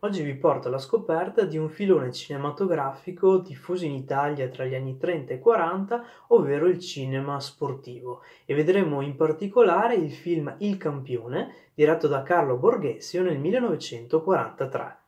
Oggi vi porto alla scoperta di un filone cinematografico diffuso in Italia tra gli anni 30 e 40, ovvero il cinema sportivo, e vedremo in particolare il film Il campione, diretto da Carlo Borghesio nel 1943.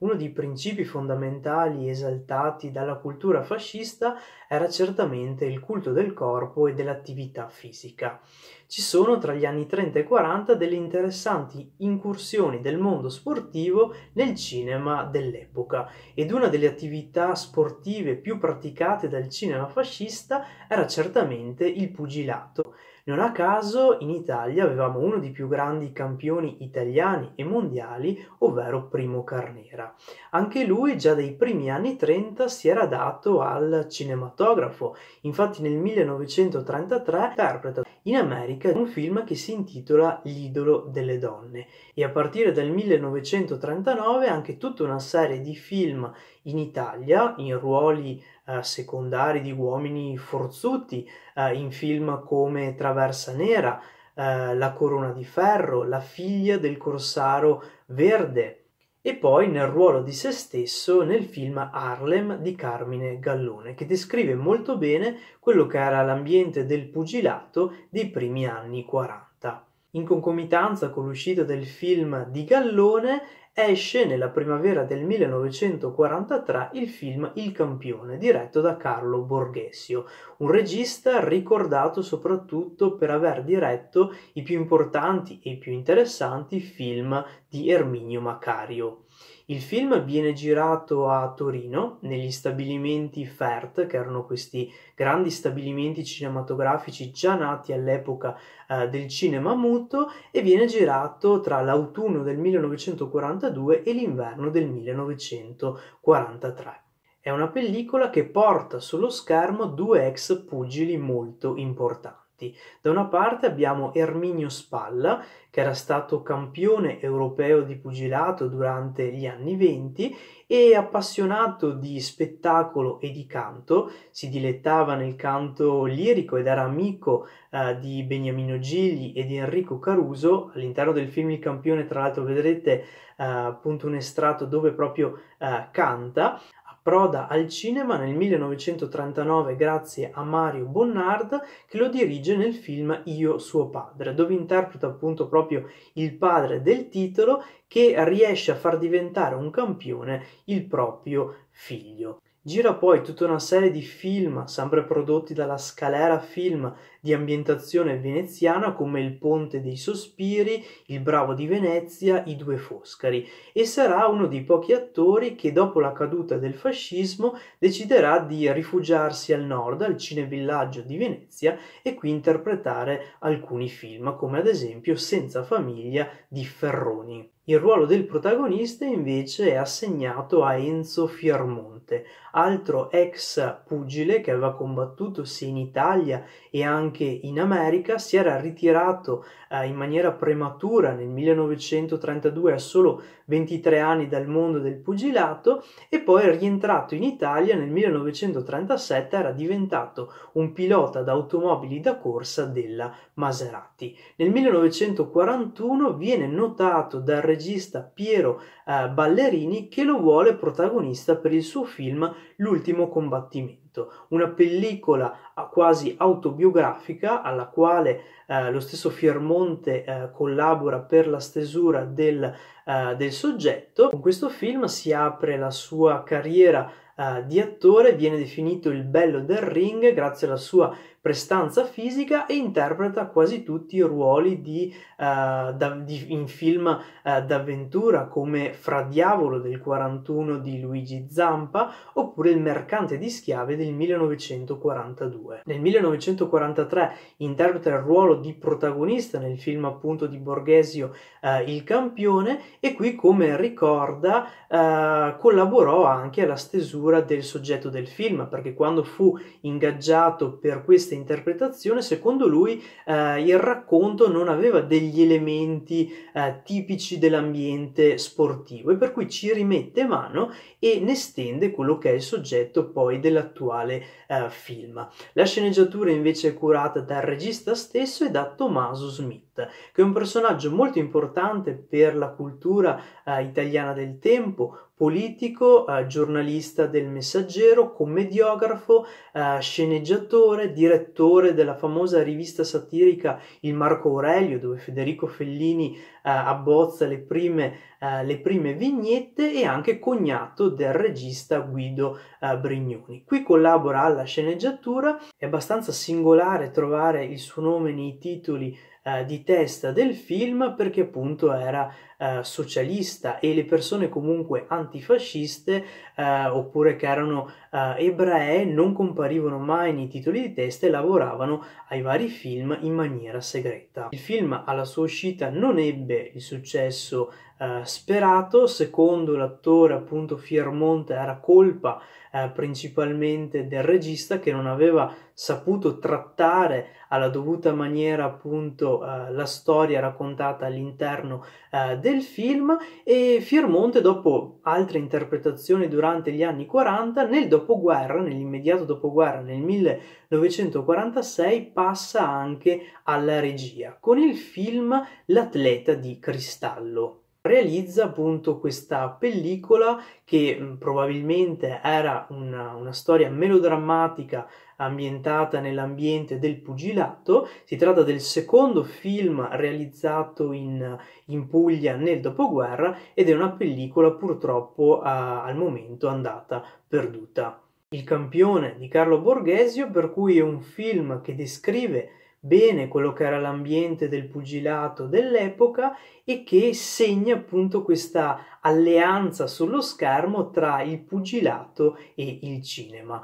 Uno dei principi fondamentali esaltati dalla cultura fascista era certamente il culto del corpo e dell'attività fisica. Ci sono tra gli anni 30 e 40 delle interessanti incursioni del mondo sportivo nel cinema dell'epoca ed una delle attività sportive più praticate dal cinema fascista era certamente il pugilato. Non a caso in Italia avevamo uno dei più grandi campioni italiani e mondiali, ovvero Primo Carnera. Anche lui già dai primi anni 30 si era dato al cinematografo, infatti nel 1933 interpreta in America un film che si intitola L'idolo delle donne e a partire dal 1939 anche tutta una serie di film in Italia in ruoli eh, secondari di uomini forzuti eh, in film come Traversa Nera, eh, La Corona di Ferro, La figlia del corsaro verde, e poi nel ruolo di se stesso nel film Harlem di Carmine Gallone, che descrive molto bene quello che era l'ambiente del pugilato dei primi anni 40. In concomitanza con l'uscita del film di Gallone, esce nella primavera del 1943 il film Il campione, diretto da Carlo Borghesio, un regista ricordato soprattutto per aver diretto i più importanti e i più interessanti film di Erminio Macario. Il film viene girato a Torino, negli stabilimenti FERT, che erano questi grandi stabilimenti cinematografici già nati all'epoca eh, del cinema muto, e viene girato tra l'autunno del 1942 e l'inverno del 1943. È una pellicola che porta sullo schermo due ex pugili molto importanti aspetti. Da una parte abbiamo Erminio Spalla, che era stato campione europeo di pugilato durante gli anni venti e appassionato di spettacolo e di canto, si dilettava nel canto lirico ed era amico eh, di Beniamino Gigli e di Enrico Caruso. All'interno del film Il campione, tra l'altro, vedrete eh, appunto un estratto dove proprio eh, canta approda al cinema nel 1939 grazie a Mario Bonnard che lo dirige nel film Io suo padre, dove interpreta appunto proprio il padre del titolo che riesce a far diventare un campione il proprio figlio. Gira poi tutta una serie di film, sempre prodotti dalla Scalera Film, di ambientazione veneziana come Il Ponte dei Sospiri, Il Bravo di Venezia, I Due Foscari e sarà uno dei pochi attori che dopo la caduta del fascismo deciderà di rifugiarsi al nord, al cinevillaggio di Venezia e qui interpretare alcuni film come ad esempio Senza famiglia di Ferroni. Il ruolo del protagonista invece è assegnato a Enzo Fiormonte, altro ex pugile che aveva combattuto sia in Italia e anche anche in America, si era ritirato eh, in maniera prematura nel 1932 a solo 23 anni dal mondo del pugilato e poi rientrato in Italia nel 1937, era diventato un pilota d'automobili da corsa della Maserati. Nel 1941 viene notato dal regista Piero eh, Ballerini che lo vuole protagonista per il suo film L'ultimo combattimento dipinto, una pellicola ah, quasi autobiografica alla quale eh, lo stesso Fiermonte eh, collabora per la stesura del, eh, del soggetto. Con questo film si apre la sua carriera eh, di attore viene definito il bello del ring grazie alla sua prestanza fisica e interpreta quasi tutti i ruoli di, uh, da, di, in film uh, d'avventura come Fra Diavolo del 41 di Luigi Zampa oppure Il mercante di schiave del 1942. Nel 1943 interpreta il ruolo di protagonista nel film appunto di Borghesio uh, Il campione e qui come ricorda collaborò anche alla stesura figura del soggetto del film, perché quando fu ingaggiato per questa interpretazione, secondo lui eh, il racconto non aveva degli elementi eh, tipici dell'ambiente sportivo e per cui ci rimette mano e ne stende quello che è il soggetto poi dell'attuale eh, film. La sceneggiatura invece è curata dal regista stesso e da Tommaso Smith che è un personaggio molto importante per la cultura eh, italiana del tempo, politico, eh, giornalista del Messaggero, commediografo, eh, sceneggiatore, direttore della famosa rivista satirica Il Marco Aurelio, dove Federico Fellini eh, abbozza le prime, eh, le prime, vignette, e anche cognato del regista Guido eh, Brignoni. Qui collabora alla sceneggiatura, è abbastanza singolare trovare il suo nome nei titoli eh, di testa del film perché appunto era eh, socialista e le persone comunque antifasciste eh, oppure che erano eh, ebree non comparivano mai nei titoli di testa e lavoravano ai vari film in maniera segreta. Il film alla sua uscita non ebbe il successo eh, sperato, secondo l'attore appunto Fiermonte era colpa eh, principalmente del regista che non aveva saputo trattare alla dovuta maniera appunto eh, la storia raccontata all'interno eh, del film e Fiermonte dopo altre interpretazioni durante gli anni 40 nel dopoguerra, nell'immediato dopoguerra nel 1946 passa anche alla regia con il film L'atleta di cristallo realizza appunto questa pellicola che probabilmente era una, una, storia melodrammatica ambientata nell'ambiente del pugilato. Si tratta del secondo film realizzato in, in Puglia nel dopoguerra ed è una pellicola purtroppo a, al momento andata perduta. Il campione di Carlo Borghesio, per cui è un film che descrive bene quello che era l'ambiente del pugilato dell'epoca e che segna appunto questa alleanza sullo schermo tra il pugilato e il cinema.